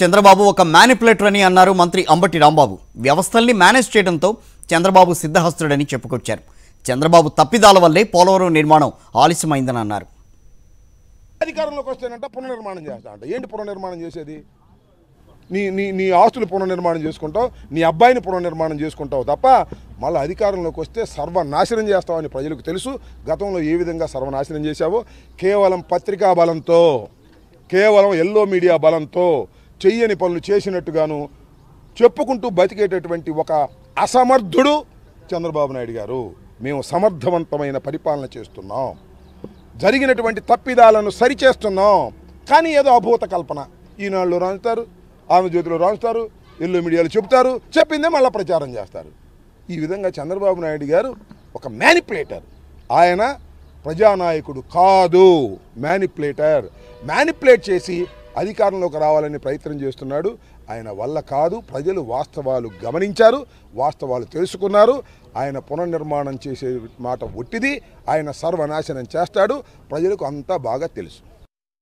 చంద్రబాబు ఒక మ్యానిపులేటర్ అని అన్నారు మంత్రి అంబటి రాంబాబు వ్యవస్థల్ని మేనేజ్ చేయడంతో చంద్రబాబు సిద్ధహస్తుడని చెప్పుకొచ్చారు చంద్రబాబు తప్పిదాల వల్లే పోలవరం నిర్మాణం ఆలస్యమైందని అన్నారు అధికారంలోకి వస్తేనంట పునర్నిర్మాణం చేస్తా అంట ఏంటి పునర్నిర్మాణం చేసేది నీ నీ నీ ఆస్తులు పునర్నిర్మాణం చేసుకుంటావు నీ అబ్బాయిని పునర్నిర్మాణం చేసుకుంటావు తప్ప మళ్ళీ అధికారంలోకి వస్తే సర్వనాశనం చేస్తావని ప్రజలకు తెలుసు గతంలో ఏ విధంగా సర్వనాశనం చేశావో కేవలం పత్రికా బలంతో కేవలం ఎల్లో మీడియా బలంతో చెయ్యని పనులు చేసినట్టుగాను చెప్పుకుంటూ బతికేటటువంటి ఒక అసమర్థుడు చంద్రబాబు నాయుడు గారు మేము సమర్థవంతమైన పరిపాలన చేస్తున్నాం జరిగినటువంటి తప్పిదాలను సరిచేస్తున్నాం కానీ ఏదో అభూత కల్పన ఈనాళ్ళు ఆమె జ్యోతులు రాంచుతారు ఇల్లు మీడియాలు చెబుతారు చెప్పిందే మళ్ళీ ప్రచారం చేస్తారు ఈ విధంగా చంద్రబాబు నాయుడు గారు ఒక మ్యానిపులేటర్ ఆయన ప్రజానాయకుడు కాదు మ్యానిపులేటర్ మ్యానిపులేట్ చేసి అధికారంలోకి రావాలని ప్రయత్నం చేస్తున్నాడు ఆయన వల్ల కాదు ప్రజలు వాస్తవాలు గమనించారు వాస్తవాలు తెలుసుకున్నారు ఆయన పునర్నిర్మాణం చేసే మాట ఒట్టిది ఆయన సర్వనాశనం చేస్తాడు ప్రజలకు అంతా బాగా తెలుసు